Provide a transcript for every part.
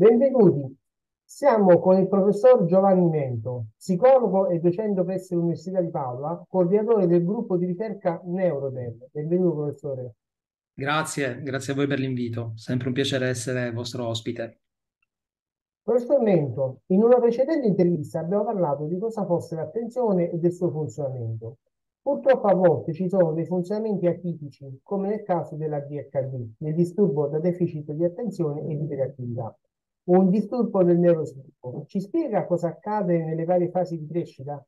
Benvenuti, siamo con il professor Giovanni Mento, psicologo e docente presso l'Università di Paola, coordinatore del gruppo di ricerca Neurodev. Benvenuto professore. Grazie, grazie a voi per l'invito, sempre un piacere essere vostro ospite. Professor Mento, in una precedente intervista abbiamo parlato di cosa fosse l'attenzione e del suo funzionamento. Purtroppo a volte ci sono dei funzionamenti atipici, come nel caso della DHD, nel disturbo da deficit di attenzione e di creatività un disturbo del neurosviluppo. Ci spiega cosa accade nelle varie fasi di crescita?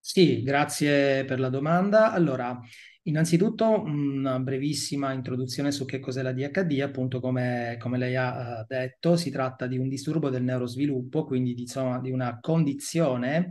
Sì, grazie per la domanda. Allora, innanzitutto una brevissima introduzione su che cos'è la DHD, appunto come, come lei ha eh, detto, si tratta di un disturbo del neurosviluppo, quindi di, di una condizione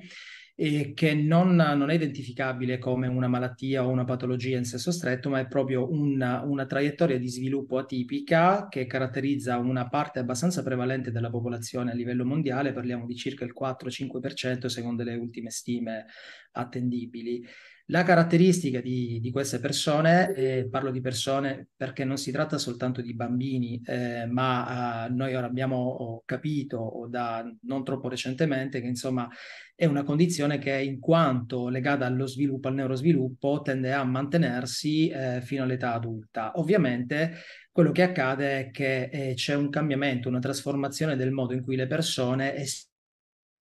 e che non, non, è identificabile come una malattia o una patologia in senso stretto, ma è proprio una, una traiettoria di sviluppo atipica che caratterizza una parte abbastanza prevalente della popolazione a livello mondiale, parliamo di circa il 4-5% secondo le ultime stime attendibili. La caratteristica di, di queste persone, eh, parlo di persone perché non si tratta soltanto di bambini, eh, ma eh, noi ora abbiamo capito da non troppo recentemente che insomma è una condizione che in quanto legata allo sviluppo, al neurosviluppo, tende a mantenersi eh, fino all'età adulta. Ovviamente quello che accade è che eh, c'è un cambiamento, una trasformazione del modo in cui le persone es-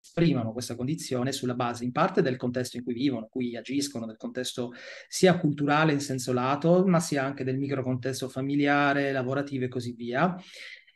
esprimono questa condizione sulla base in parte del contesto in cui vivono, in cui agiscono, del contesto sia culturale in senso lato, ma sia anche del microcontesto familiare, lavorativo e così via.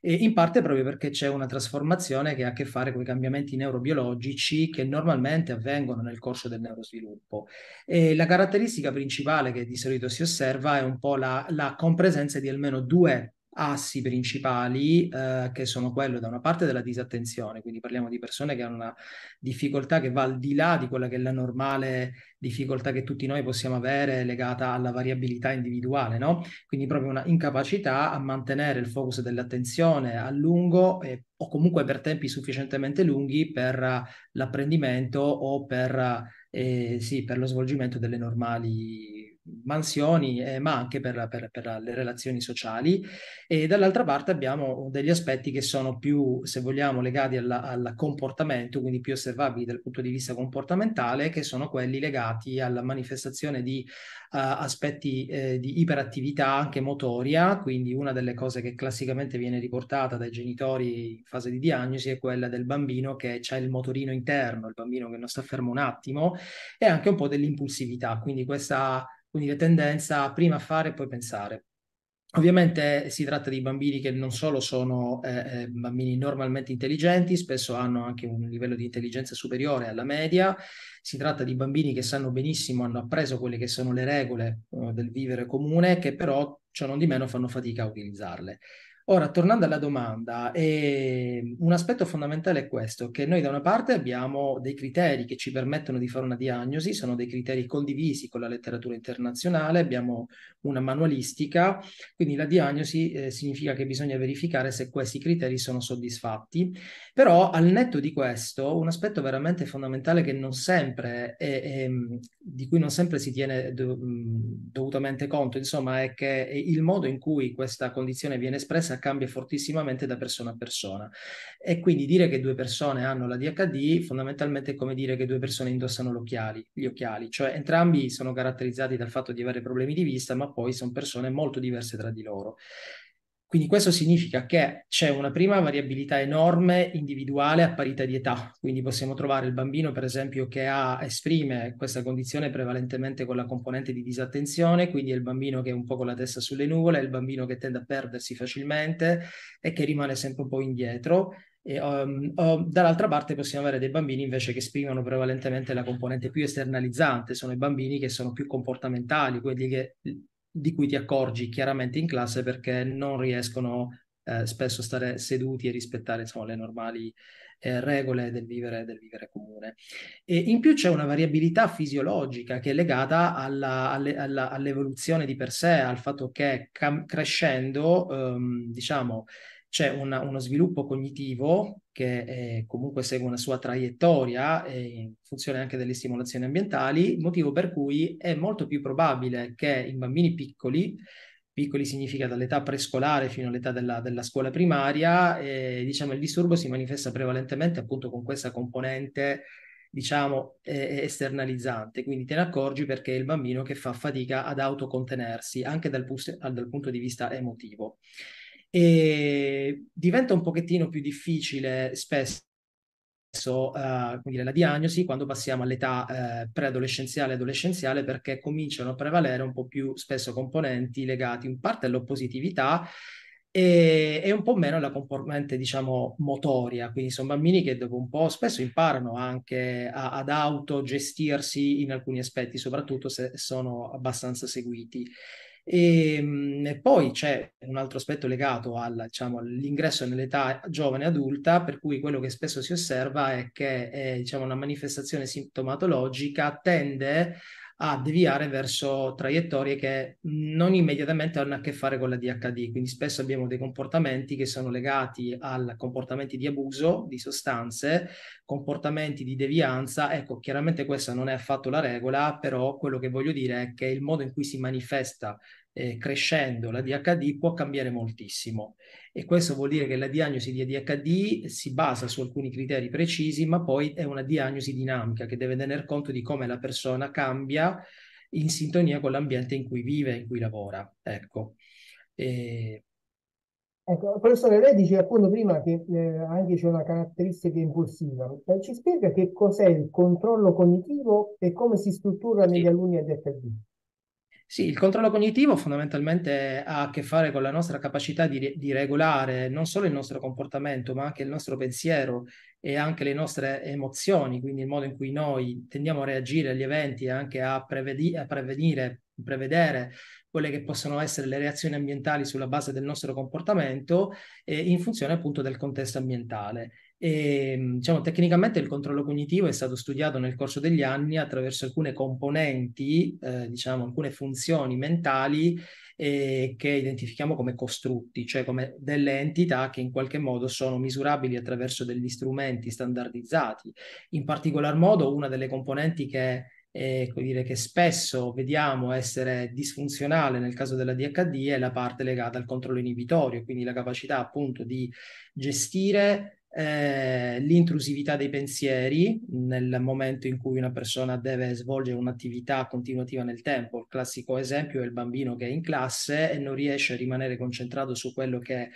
E in parte proprio perché c'è una trasformazione che ha a che fare con i cambiamenti neurobiologici che normalmente avvengono nel corso del neurosviluppo. E la caratteristica principale che di solito si osserva è un po' la, la compresenza di almeno due assi principali eh, che sono quello da una parte della disattenzione, quindi parliamo di persone che hanno una difficoltà che va al di là di quella che è la normale difficoltà che tutti noi possiamo avere legata alla variabilità individuale, no? Quindi proprio una incapacità a mantenere il focus dell'attenzione a lungo eh, o comunque per tempi sufficientemente lunghi per l'apprendimento o per, eh, sì, per lo svolgimento delle normali mansioni, eh, ma anche per, per, per, le relazioni sociali. E dall'altra parte abbiamo degli aspetti che sono più, se vogliamo, legati al comportamento, quindi più osservabili dal punto di vista comportamentale, che sono quelli legati alla manifestazione di uh, aspetti eh, di iperattività anche motoria, quindi una delle cose che classicamente viene riportata dai genitori in fase di diagnosi è quella del bambino che ha il motorino interno, il bambino che non sta fermo un attimo, e anche un po' dell'impulsività, quindi questa quindi la tendenza a prima fare e poi pensare. Ovviamente si tratta di bambini che non solo sono eh, eh, bambini normalmente intelligenti, spesso hanno anche un livello di intelligenza superiore alla media, si tratta di bambini che sanno benissimo, hanno appreso quelle che sono le regole eh, del vivere comune, che però ciò non di meno fanno fatica a utilizzarle. Ora, tornando alla domanda, eh, un aspetto fondamentale è questo, che noi da una parte abbiamo dei criteri che ci permettono di fare una diagnosi, sono dei criteri condivisi con la letteratura internazionale, abbiamo una manualistica, quindi la diagnosi eh, significa che bisogna verificare se questi criteri sono soddisfatti però al netto di questo, un aspetto veramente fondamentale che non sempre, è, è, ehm, di cui non sempre si tiene do, mhmm, dovutamente conto, insomma, è che il modo in cui questa condizione viene espressa cambia fortissimamente da persona a persona. E quindi dire che due persone hanno la DHD fondamentalmente è come dire che due persone indossano occhiali, gli occhiali, cioè entrambi sono caratterizzati dal fatto di avere problemi di vista, ma poi sono persone molto diverse tra di loro. Quindi questo significa che c'è una prima variabilità enorme individuale a parità di età, quindi possiamo trovare il bambino per esempio che ha, esprime questa condizione prevalentemente con la componente di disattenzione, quindi è il bambino che è un po' con la testa sulle nuvole, è il bambino che tende a perdersi facilmente e che rimane sempre un po' indietro. E, um, um, dall'altra parte possiamo avere dei bambini invece che esprimono prevalentemente la componente più esternalizzante, sono i bambini che sono più comportamentali, quelli che di cui ti accorgi chiaramente in classe perché non riescono eh, spesso a stare seduti e rispettare insomma, le normali eh, regole del vivere, del vivere, comune. E in più c'è una variabilità fisiologica che è legata alla, alle, alla, all'evoluzione di per sé, al fatto che cam- crescendo, ehm, diciamo, c'è una, uno sviluppo cognitivo che eh, comunque segue una sua traiettoria eh, in funzione anche delle stimolazioni ambientali, motivo per cui è molto più probabile che in bambini piccoli, piccoli significa dall'età prescolare fino all'età della, della scuola primaria, eh, diciamo il disturbo si manifesta prevalentemente appunto con questa componente diciamo esternalizzante, quindi te ne accorgi perché è il bambino che fa fatica ad autocontenersi anche dal, dal punto di vista emotivo e diventa un pochettino più difficile spesso Uh, dire, la diagnosi quando passiamo all'età uh, preadolescenziale e adolescenziale perché cominciano a prevalere un po' più spesso componenti legati in parte all'oppositività e, e un po' meno alla componente diciamo motoria quindi sono bambini che dopo un po' spesso imparano anche a, ad autogestirsi in alcuni aspetti soprattutto se sono abbastanza seguiti e, ehm, e poi c'è un altro aspetto legato al, diciamo, all'ingresso nell'età giovane adulta, per cui quello che spesso si osserva è che è, eh, diciamo, una manifestazione sintomatologica tende a deviare verso traiettorie che non immediatamente hanno a che fare con la DHD, quindi spesso abbiamo dei comportamenti che sono legati a comportamenti di abuso di sostanze, comportamenti di devianza, ecco chiaramente questa non è affatto la regola, però quello che voglio dire è che il modo in cui si manifesta eh, crescendo la DHD può cambiare moltissimo e questo vuol dire che la diagnosi di ADHD si basa su alcuni criteri precisi, ma poi è una diagnosi dinamica che deve tener conto di come la persona cambia in sintonia con l'ambiente in cui vive, in cui lavora. Ecco. E... Ecco, professore, lei dice appunto prima che eh, anche c'è una caratteristica impulsiva. Eh, ci spiega che cos'è il controllo cognitivo e come si struttura negli sì. alunni ADHD? Sì, il controllo cognitivo fondamentalmente ha a che fare con la nostra capacità di, di, regolare non solo il nostro comportamento, ma anche il nostro pensiero e anche le nostre emozioni, quindi il modo in cui noi tendiamo a reagire agli eventi e anche a, prevedi- a prevenire, prevedere quelle che possono essere le reazioni ambientali sulla base del nostro comportamento eh, in funzione appunto del contesto ambientale. E, ehm, diciamo, tecnicamente il controllo cognitivo è stato studiato nel corso degli anni attraverso alcune componenti, eh, diciamo, alcune funzioni mentali eh, che identifichiamo come costrutti, cioè come delle entità che in qualche modo sono misurabili attraverso degli strumenti standardizzati. In particolar modo una delle componenti che eh, dire, che spesso vediamo essere disfunzionale nel caso della DHD è la parte legata al controllo inibitorio, quindi la capacità appunto di gestire eh, l'intrusività dei pensieri nel momento in cui una persona deve svolgere un'attività continuativa nel tempo. Il classico esempio è il bambino che è in classe e non riesce a rimanere concentrato su quello che,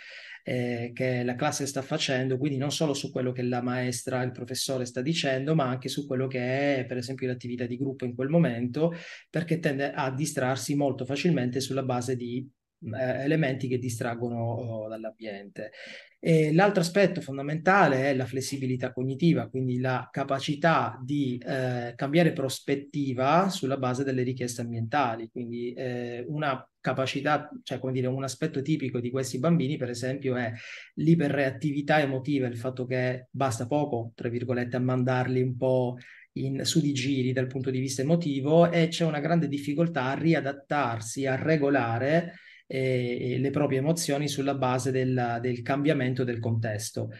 eh, che la classe sta facendo, quindi non solo su quello che la maestra, il professore sta dicendo, ma anche su quello che è per esempio l'attività di gruppo in quel momento, perché tende a distrarsi molto facilmente sulla base di eh, elementi che distraggono oh, dall'ambiente. E l'altro aspetto fondamentale è la flessibilità cognitiva, quindi la capacità di eh, cambiare prospettiva sulla base delle richieste ambientali, quindi eh, una capacità, cioè come dire, un aspetto tipico di questi bambini, per esempio, è l'iperreattività emotiva, il fatto che basta poco, tra virgolette, a mandarli un po' in, su di giri dal punto di vista emotivo e c'è una grande difficoltà a riadattarsi, a regolare e, le proprie emozioni sulla base del, del cambiamento del contesto.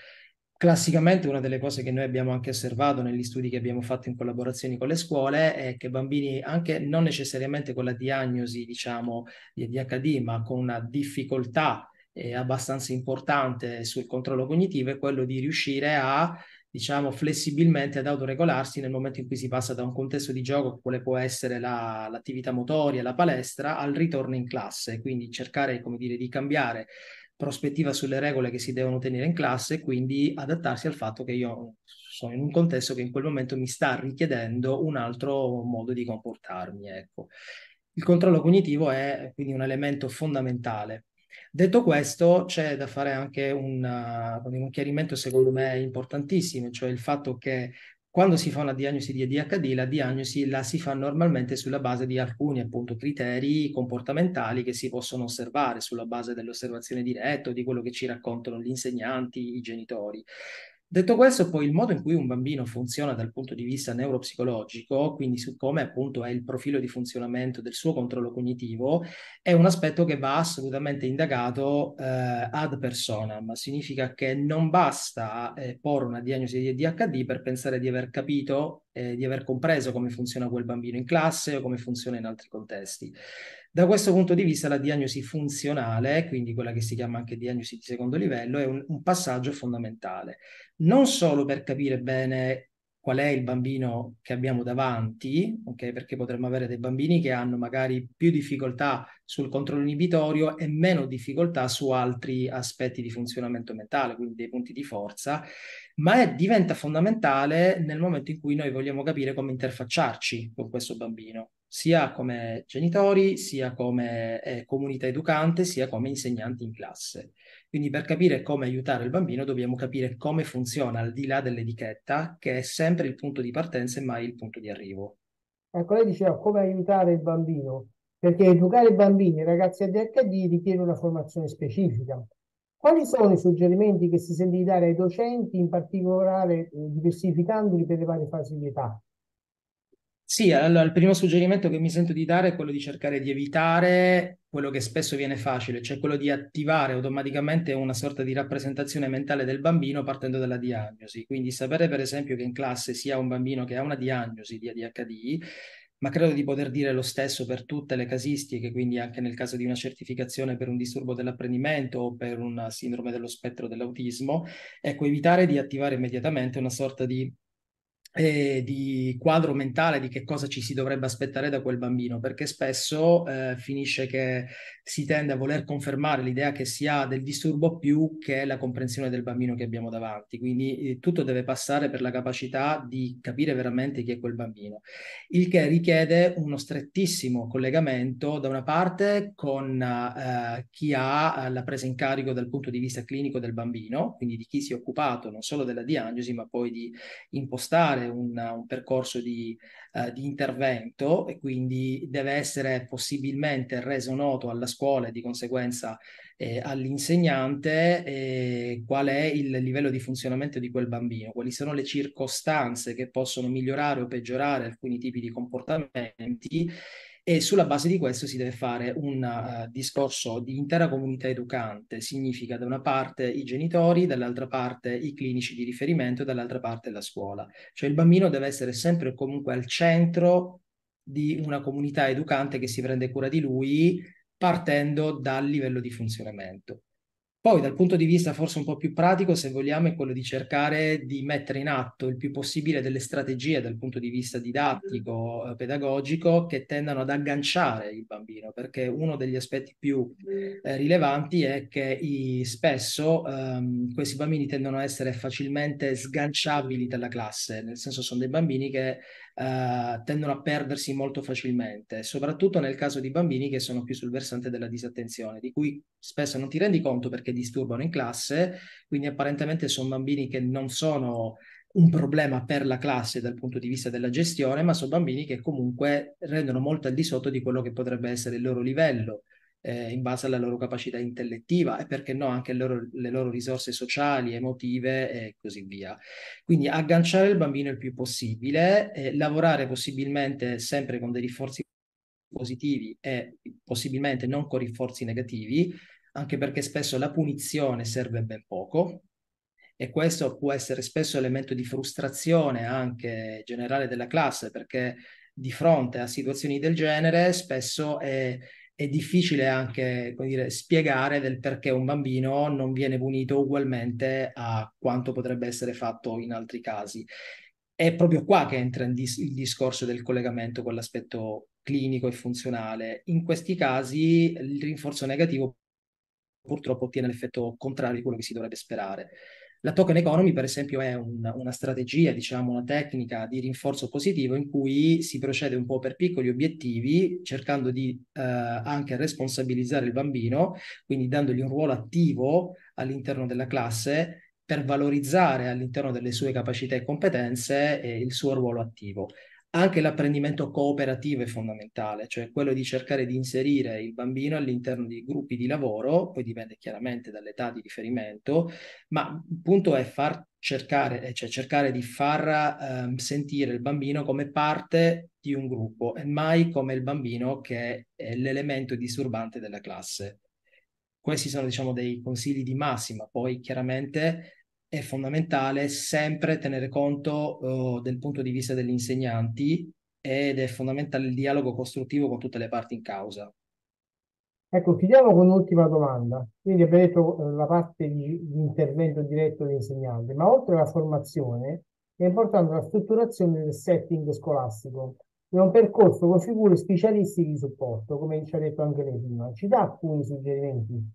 Classicamente una delle cose che noi abbiamo anche osservato negli studi che abbiamo fatto in collaborazione con le scuole è che bambini anche non necessariamente con la diagnosi, diciamo, di ADHD, ma con una difficoltà eh, abbastanza importante sul controllo cognitivo è quello di riuscire a diciamo, flessibilmente ad autoregolarsi nel momento in cui si passa da un contesto di gioco, quale può essere la, l'attività motoria, la palestra, al ritorno in classe. Quindi cercare, come dire, di cambiare prospettiva sulle regole che si devono tenere in classe e quindi adattarsi al fatto che io sono in un contesto che in quel momento mi sta richiedendo un altro modo di comportarmi. Ecco. Il controllo cognitivo è quindi un elemento fondamentale Detto questo, c'è da fare anche un, uh, un chiarimento, secondo me, importantissimo, cioè il fatto che quando si fa una diagnosi di ADHD, la diagnosi la si fa normalmente sulla base di alcuni appunto, criteri comportamentali che si possono osservare sulla base dell'osservazione diretta o di quello che ci raccontano gli insegnanti, i genitori. Detto questo, poi il modo in cui un bambino funziona dal punto di vista neuropsicologico, quindi su come appunto è il profilo di funzionamento del suo controllo cognitivo, è un aspetto che va assolutamente indagato eh, ad personam. Significa che non basta eh, porre una diagnosi di ADHD per pensare di aver capito, eh, di aver compreso come funziona quel bambino in classe o come funziona in altri contesti. Da questo punto di vista la diagnosi funzionale, quindi quella che si chiama anche diagnosi di secondo livello, è un, un passaggio fondamentale, non solo per capire bene qual è il bambino che abbiamo davanti, okay? perché potremmo avere dei bambini che hanno magari più difficoltà sul controllo inibitorio e meno difficoltà su altri aspetti di funzionamento mentale, quindi dei punti di forza, ma è, diventa fondamentale nel momento in cui noi vogliamo capire come interfacciarci con questo bambino sia come genitori, sia come eh, comunità educante, sia come insegnanti in classe. Quindi per capire come aiutare il bambino dobbiamo capire come funziona al di là dell'etichetta, che è sempre il punto di partenza e mai il punto di arrivo. Ecco, lei diceva come aiutare il bambino, perché educare i bambini, i ragazzi ADHD richiede una formazione specifica. Quali sono i suggerimenti che si sente di dare ai docenti, in particolare eh, diversificandoli per le varie fasi di età? Sì, allora il primo suggerimento che mi sento di dare è quello di cercare di evitare quello che spesso viene facile, cioè quello di attivare automaticamente una sorta di rappresentazione mentale del bambino partendo dalla diagnosi. Quindi sapere per esempio che in classe sia un bambino che ha una diagnosi di ADHD ma credo di poter dire lo stesso per tutte le casistiche, quindi anche nel caso di una certificazione per un disturbo dell'apprendimento o per una sindrome dello spettro dell'autismo, ecco, evitare di attivare immediatamente una sorta di eh, di quadro mentale di che cosa ci si dovrebbe aspettare da quel bambino, perché spesso eh, finisce che si tende a voler confermare l'idea che si ha del disturbo più che la comprensione del bambino che abbiamo davanti. Quindi eh, tutto deve passare per la capacità di capire veramente chi è quel bambino, il che richiede uno strettissimo collegamento da una parte con eh, chi ha la presa in carico dal punto di vista clinico del bambino, quindi di chi si è occupato non solo della diagnosi, ma poi di impostare un, un percorso di, eh, di, intervento e quindi deve essere possibilmente reso noto alla scuola e di conseguenza eh, all'insegnante eh, qual è il livello di funzionamento di quel bambino, quali sono le circostanze che possono migliorare o peggiorare alcuni tipi di comportamenti e sulla base di questo si deve fare un uh, discorso di intera comunità educante, significa da una parte i genitori, dall'altra parte i clinici di riferimento e dall'altra parte la scuola. Cioè il bambino deve essere sempre comunque al centro di una comunità educante che si prende cura di lui partendo dal livello di funzionamento. Poi dal punto di vista forse un po' più pratico, se vogliamo, è quello di cercare di mettere in atto il più possibile delle strategie dal punto di vista didattico, eh, pedagogico, che tendano ad agganciare il bambino, perché uno degli aspetti più eh, rilevanti è che i, spesso ehm, questi bambini tendono a essere facilmente sganciabili dalla classe, nel senso sono dei bambini che eh, tendono a perdersi molto facilmente, soprattutto nel caso di bambini che sono più sul versante della disattenzione, di cui spesso non ti rendi conto perché disturbano in classe, quindi apparentemente sono bambini che non sono un problema per la classe dal punto di vista della gestione, ma sono bambini che comunque rendono molto al di sotto di quello che potrebbe essere il loro livello eh, in base alla loro capacità intellettiva e perché no anche loro, le loro risorse sociali, emotive e così via. Quindi agganciare il bambino il più possibile, eh, lavorare possibilmente sempre con dei rinforzi positivi e possibilmente non con rinforzi negativi, anche perché spesso la punizione serve ben poco, e questo può essere spesso elemento di frustrazione anche generale della classe perché di fronte a situazioni del genere spesso è è difficile anche dire, spiegare del perché un bambino non viene punito ugualmente a quanto potrebbe essere fatto in altri casi. È proprio qua che entra dis- il discorso del collegamento con l'aspetto clinico e funzionale. In questi casi il rinforzo negativo purtroppo ottiene l'effetto contrario di quello che si dovrebbe sperare. La token economy, per esempio, è un, una strategia, diciamo, una tecnica di rinforzo positivo in cui si procede un po' per piccoli obiettivi, cercando di eh, anche responsabilizzare il bambino, quindi dandogli un ruolo attivo all'interno della classe per valorizzare all'interno delle sue capacità e competenze eh, il suo ruolo attivo. Anche l'apprendimento cooperativo è fondamentale, cioè quello di cercare di inserire il bambino all'interno di gruppi di lavoro, poi dipende chiaramente dall'età di riferimento, ma il punto è far cercare, eh, cioè cercare di far eh, sentire il bambino come parte di un gruppo e mai come il bambino che è l'elemento disturbante della classe. Questi sono, diciamo, dei consigli di massima, poi chiaramente è fondamentale sempre tenere conto uh, del punto di vista degli insegnanti ed è fondamentale il dialogo costruttivo con tutte le parti in causa. Ecco, chiudiamo con un'ultima domanda. Quindi abbiamo detto eh, la parte di, di intervento diretto dell'insegnante, ma oltre alla formazione è importante la strutturazione del setting scolastico in un percorso con figure specialistiche di supporto, come ci ha detto anche lei prima. Ci dà alcuni suggerimenti?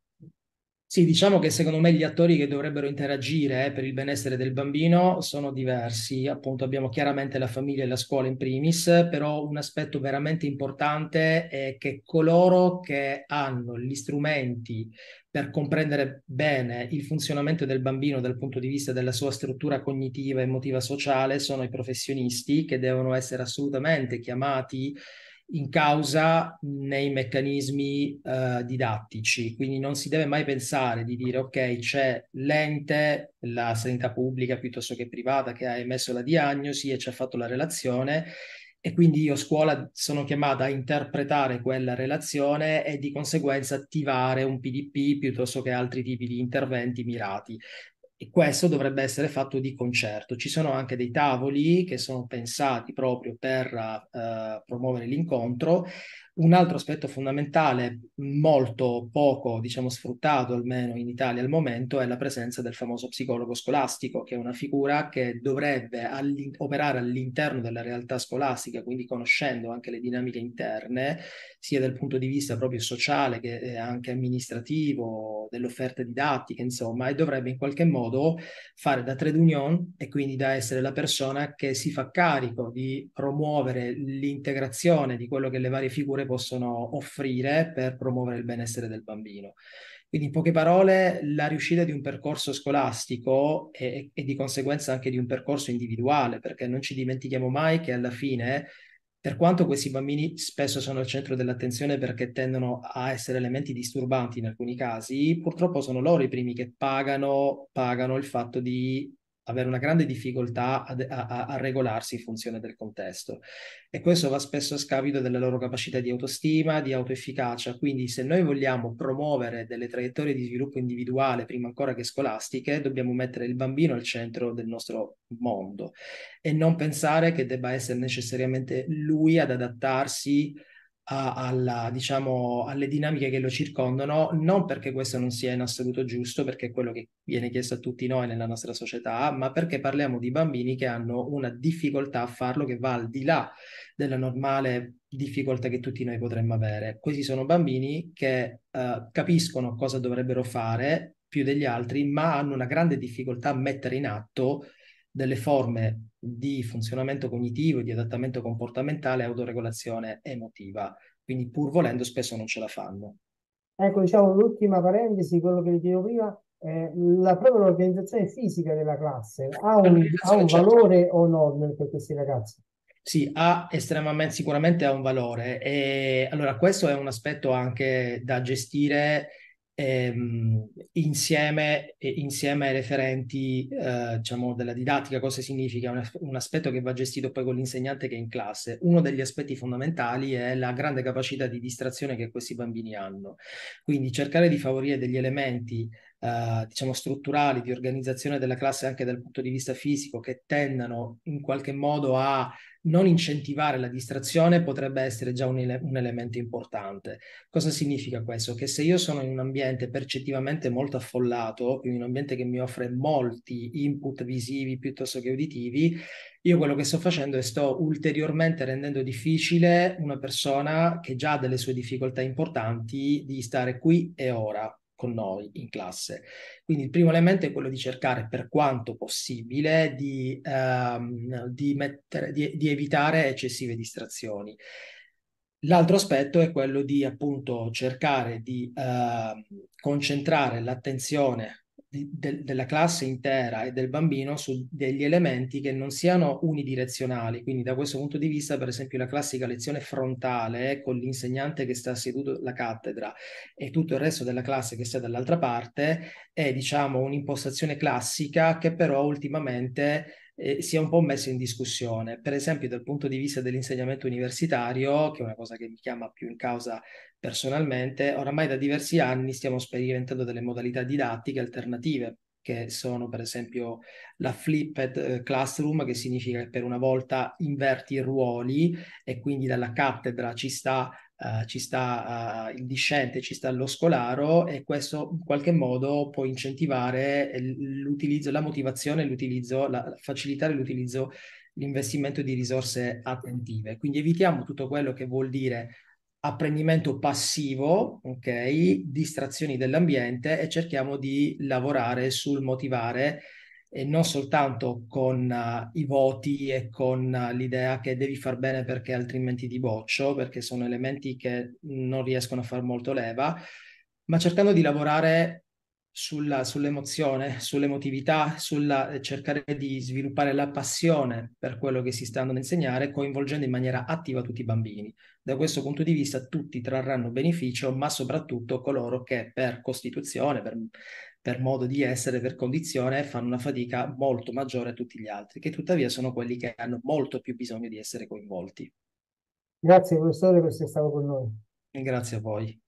Sì, diciamo che secondo me gli attori che dovrebbero interagire eh, per il benessere del bambino sono diversi. Appunto, abbiamo chiaramente la famiglia e la scuola in primis, però un aspetto veramente importante è che coloro che hanno gli strumenti per comprendere bene il funzionamento del bambino dal punto di vista della sua struttura cognitiva, emotiva, sociale sono i professionisti che devono essere assolutamente chiamati in causa nei meccanismi eh, didattici, quindi non si deve mai pensare di dire ok c'è l'ente, la sanità pubblica piuttosto che privata che ha emesso la diagnosi e ci ha fatto la relazione e quindi io scuola sono chiamata a interpretare quella relazione e di conseguenza attivare un PDP piuttosto che altri tipi di interventi mirati e questo dovrebbe essere fatto di concerto. Ci sono anche dei tavoli che sono pensati proprio per uh, promuovere l'incontro un altro aspetto fondamentale, molto poco diciamo, sfruttato almeno in Italia al momento, è la presenza del famoso psicologo scolastico, che è una figura che dovrebbe all- operare all'interno della realtà scolastica, quindi conoscendo anche le dinamiche interne, sia dal punto di vista proprio sociale che eh, anche amministrativo, dell'offerta didattica, insomma, e dovrebbe in qualche modo fare da trade union e quindi da essere la persona che si fa carico di promuovere l'integrazione di quello che le varie figure oppure possono offrire per promuovere il benessere del bambino. Quindi in poche parole la riuscita di un percorso scolastico e, e di conseguenza anche di un percorso individuale, perché non ci dimentichiamo mai che alla fine per quanto questi bambini spesso sono al centro dell'attenzione perché tendono a essere elementi disturbanti in alcuni casi, purtroppo sono loro i primi che pagano, pagano il fatto di avere una grande difficoltà a, a, a, regolarsi in funzione del contesto e questo va spesso a scapito della loro capacità di autostima, di autoefficacia, quindi se noi vogliamo promuovere delle traiettorie di sviluppo individuale prima ancora che scolastiche, dobbiamo mettere il bambino al centro del nostro mondo e non pensare che debba essere necessariamente lui ad adattarsi alla, diciamo, alle dinamiche che lo circondano, non perché questo non sia in assoluto giusto, perché è quello che viene chiesto a tutti noi nella nostra società, ma perché parliamo di bambini che hanno una difficoltà a farlo che va al di là della normale difficoltà che tutti noi potremmo avere. Questi sono bambini che eh, capiscono cosa dovrebbero fare più degli altri, ma hanno una grande difficoltà a mettere in atto delle forme di funzionamento cognitivo, di adattamento comportamentale e autoregolazione emotiva. Quindi pur volendo spesso non ce la fanno. Ecco, diciamo l'ultima parentesi, quello che vi dicevo prima, eh, la, propria organizzazione fisica della classe ha un, ha un certo. valore o no per questi ragazzi? Sì, ha estremamente, sicuramente ha un valore. E, allora, questo è un aspetto anche da gestire ehm, insieme, insieme, ai referenti eh, diciamo, della didattica, cosa significa? Un, un aspetto che va gestito poi con l'insegnante che è in classe. Uno degli aspetti fondamentali è la grande capacità di distrazione che questi bambini hanno. Quindi cercare di favorire degli elementi Uh, diciamo strutturali di organizzazione della classe anche dal punto di vista fisico che tendano in qualche modo a non incentivare la distrazione potrebbe essere già un, ele- un, elemento importante. Cosa significa questo? Che se io sono in un ambiente percettivamente molto affollato, quindi un ambiente che mi offre molti input visivi piuttosto che uditivi, io quello che sto facendo è sto ulteriormente rendendo difficile una persona che già ha delle sue difficoltà importanti di stare qui e ora con noi in classe. Quindi il primo elemento è quello di cercare per quanto possibile di, ehm, di, mettere, di, di evitare eccessive distrazioni. L'altro aspetto è quello di appunto cercare di eh, concentrare l'attenzione de, della classe intera e del bambino su degli elementi che non siano unidirezionali. Quindi da questo punto di vista, per esempio, la classica lezione frontale eh, con l'insegnante che sta seduto alla cattedra e tutto il resto della classe che sta dall'altra parte è, diciamo, un'impostazione classica che però ultimamente eh, è un po' messo in discussione. Per esempio, dal punto di vista dell'insegnamento universitario, che è una cosa che mi chiama più in causa personalmente, oramai da diversi anni stiamo sperimentando delle modalità didattiche alternative che sono per esempio la flipped eh, classroom, che significa che per una volta inverti i ruoli e quindi dalla cattedra ci sta uh, ci sta uh, il discente, ci sta lo scolaro e questo in qualche modo può incentivare l'utilizzo, la motivazione, l'utilizzo, la, facilitare l'utilizzo, l'investimento di risorse attentive. Quindi evitiamo tutto quello che vuol dire apprendimento passivo, ok, distrazioni dell'ambiente e cerchiamo di lavorare sul motivare e non soltanto con uh, i voti e con uh, l'idea che devi far bene perché altrimenti ti boccio, perché sono elementi che non riescono a far molto leva, ma cercando di lavorare sulla, sull'emozione, sull'emotività, sulla, eh, cercare di sviluppare la passione per quello che si sta andando a insegnare, coinvolgendo in maniera attiva tutti i bambini. Da questo punto di vista tutti trarranno beneficio, ma soprattutto coloro che per costituzione, per per modo di essere, per condizione, fanno una fatica molto maggiore a tutti gli altri, che tuttavia sono quelli che hanno molto più bisogno di essere coinvolti. Grazie professore per essere stato con noi. E grazie a voi.